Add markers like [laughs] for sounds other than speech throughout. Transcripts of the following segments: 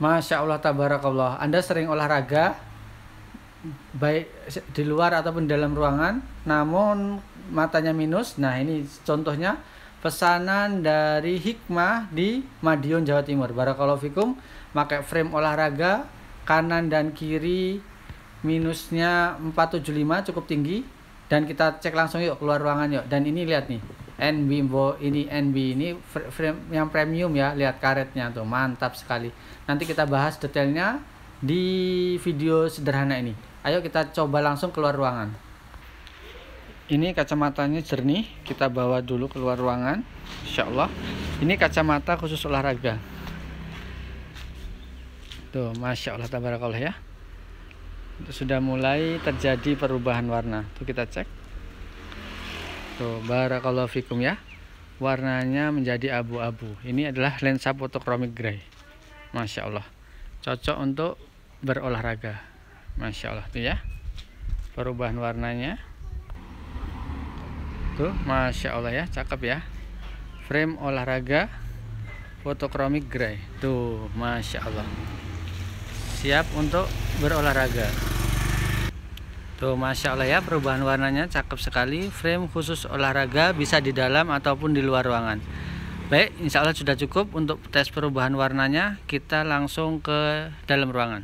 Masya Allah tabarakallah. Anda sering olahraga baik di luar ataupun dalam ruangan, namun matanya minus. Nah ini contohnya pesanan dari Hikmah di Madiun Jawa Timur. Barakallahu fikum. Pakai frame olahraga kanan dan kiri minusnya 475 cukup tinggi dan kita cek langsung yuk keluar ruangan yuk dan ini lihat nih NB ini NB ini frame yang premium ya lihat karetnya tuh mantap sekali nanti kita bahas detailnya di video sederhana ini ayo kita coba langsung keluar ruangan ini kacamatanya jernih kita bawa dulu keluar ruangan Insya Allah ini kacamata khusus olahraga tuh Masya Allah tabarakallah ya sudah mulai terjadi perubahan warna tuh kita cek Tuh, barakallahu fikum ya. Warnanya menjadi abu-abu. Ini adalah lensa fotokromik grey. Masya Allah. Cocok untuk berolahraga. Masya Allah tuh ya. Perubahan warnanya. Tuh, Masya Allah ya. Cakep ya. Frame olahraga fotokromik grey. Tuh, Masya Allah. Siap untuk berolahraga. Tuh Masya Allah ya perubahan warnanya cakep sekali Frame khusus olahraga bisa di dalam ataupun di luar ruangan Baik insya Allah sudah cukup untuk tes perubahan warnanya Kita langsung ke dalam ruangan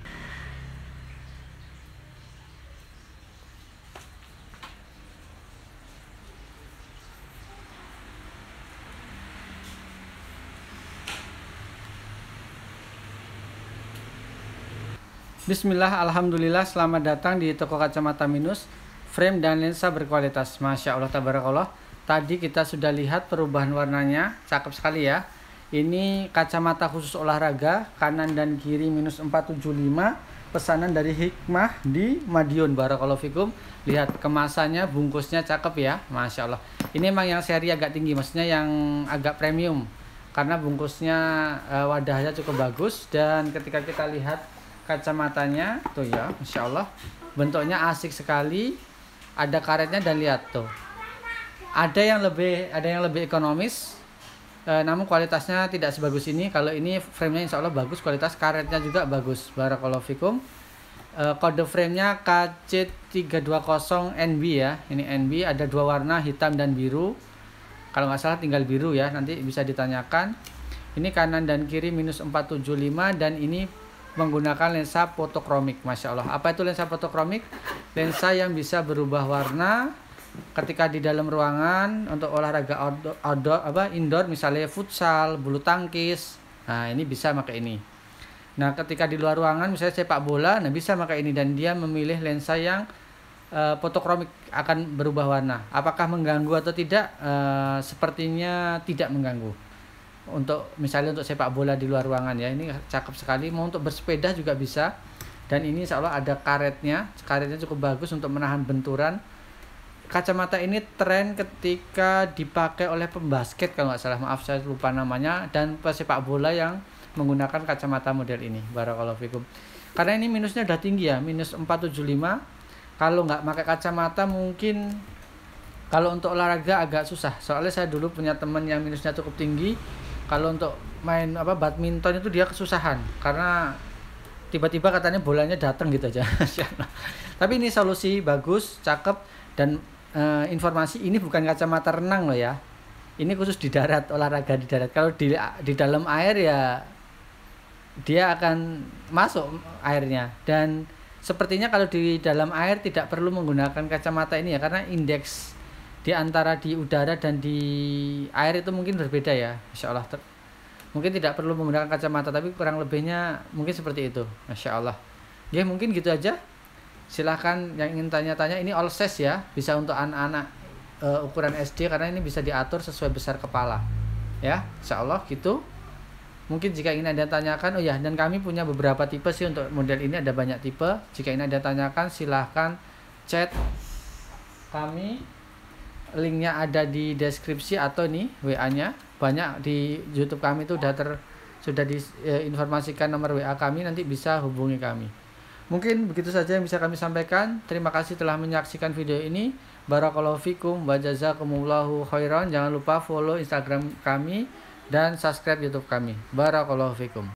Bismillah, Alhamdulillah, selamat datang di toko kacamata minus, frame dan lensa berkualitas. Masya Allah, tabarakallah. Tadi kita sudah lihat perubahan warnanya, cakep sekali ya. Ini kacamata khusus olahraga, kanan dan kiri minus 475, pesanan dari Hikmah di Madiun, Barakallahu Fikum. Lihat kemasannya, bungkusnya cakep ya, Masya Allah. Ini emang yang seri agak tinggi, maksudnya yang agak premium. Karena bungkusnya eh, wadahnya cukup bagus dan ketika kita lihat kacamatanya tuh ya Masya Allah bentuknya asik sekali ada karetnya dan lihat tuh ada yang lebih ada yang lebih ekonomis e, namun kualitasnya tidak sebagus ini kalau ini framenya insya Allah bagus kualitas karetnya juga bagus barakallahu fikum e, kode framenya KC320NB ya ini NB ada dua warna hitam dan biru kalau nggak salah tinggal biru ya nanti bisa ditanyakan ini kanan dan kiri minus 475 dan ini menggunakan lensa fotokromik Masya Allah apa itu lensa fotokromik lensa yang bisa berubah warna ketika di dalam ruangan untuk olahraga outdoor, outdoor apa indoor misalnya futsal bulu tangkis nah ini bisa pakai ini nah ketika di luar ruangan misalnya sepak bola nah bisa pakai ini dan dia memilih lensa yang uh, akan berubah warna apakah mengganggu atau tidak uh, sepertinya tidak mengganggu untuk misalnya untuk sepak bola di luar ruangan ya ini cakep sekali mau untuk bersepeda juga bisa dan ini insya Allah ada karetnya karetnya cukup bagus untuk menahan benturan kacamata ini tren ketika dipakai oleh pembasket kalau nggak salah maaf saya lupa namanya dan pesepak bola yang menggunakan kacamata model ini barakallahu fikum karena ini minusnya udah tinggi ya minus 475 kalau nggak pakai kacamata mungkin kalau untuk olahraga agak susah soalnya saya dulu punya teman yang minusnya cukup tinggi kalau untuk main apa badminton itu dia kesusahan karena tiba-tiba katanya bolanya datang gitu aja [laughs] tapi ini solusi bagus cakep dan e, informasi ini bukan kacamata renang loh ya ini khusus di darat olahraga di darat kalau di di dalam air ya dia akan masuk airnya dan sepertinya kalau di dalam air tidak perlu menggunakan kacamata ini ya karena indeks di antara di udara dan di air itu mungkin berbeda ya Masya Allah ter- mungkin tidak perlu menggunakan kacamata tapi kurang lebihnya mungkin seperti itu Masya Allah ya mungkin gitu aja silahkan yang ingin tanya-tanya ini all size ya bisa untuk anak-anak uh, ukuran SD karena ini bisa diatur sesuai besar kepala ya Insya Allah gitu mungkin jika ingin ada tanyakan oh ya dan kami punya beberapa tipe sih untuk model ini ada banyak tipe jika ingin ada tanyakan silahkan chat kami linknya ada di deskripsi atau nih WA-nya banyak di YouTube kami itu sudah ter sudah diinformasikan e, nomor WA kami nanti bisa hubungi kami. Mungkin begitu saja yang bisa kami sampaikan. Terima kasih telah menyaksikan video ini. Barakallahu fikum wa jazakumullahu khairan. Jangan lupa follow Instagram kami dan subscribe YouTube kami. Barakallahu fikum.